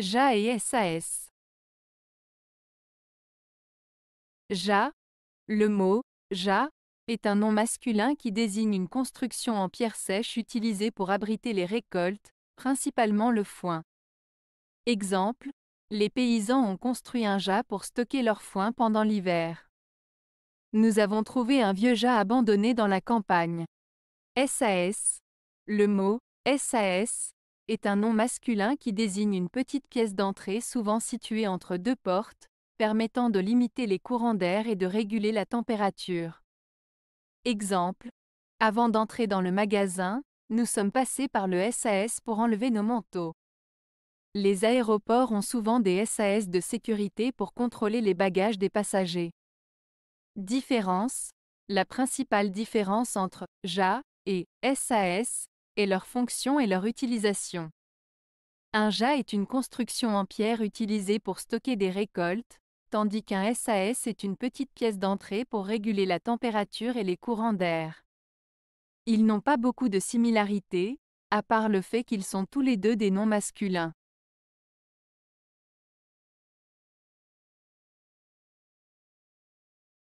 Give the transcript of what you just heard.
JA et SAS. JA, le mot JA est un nom masculin qui désigne une construction en pierre sèche utilisée pour abriter les récoltes, principalement le foin. Exemple, les paysans ont construit un JA pour stocker leur foin pendant l'hiver. Nous avons trouvé un vieux JA abandonné dans la campagne. SAS. Le mot SAS est un nom masculin qui désigne une petite pièce d'entrée souvent située entre deux portes, permettant de limiter les courants d'air et de réguler la température. Exemple. Avant d'entrer dans le magasin, nous sommes passés par le SAS pour enlever nos manteaux. Les aéroports ont souvent des SAS de sécurité pour contrôler les bagages des passagers. Différence. La principale différence entre JA et SAS et leur fonction et leur utilisation. Un ja est une construction en pierre utilisée pour stocker des récoltes, tandis qu'un SAS est une petite pièce d'entrée pour réguler la température et les courants d'air. Ils n'ont pas beaucoup de similarités, à part le fait qu'ils sont tous les deux des noms masculins.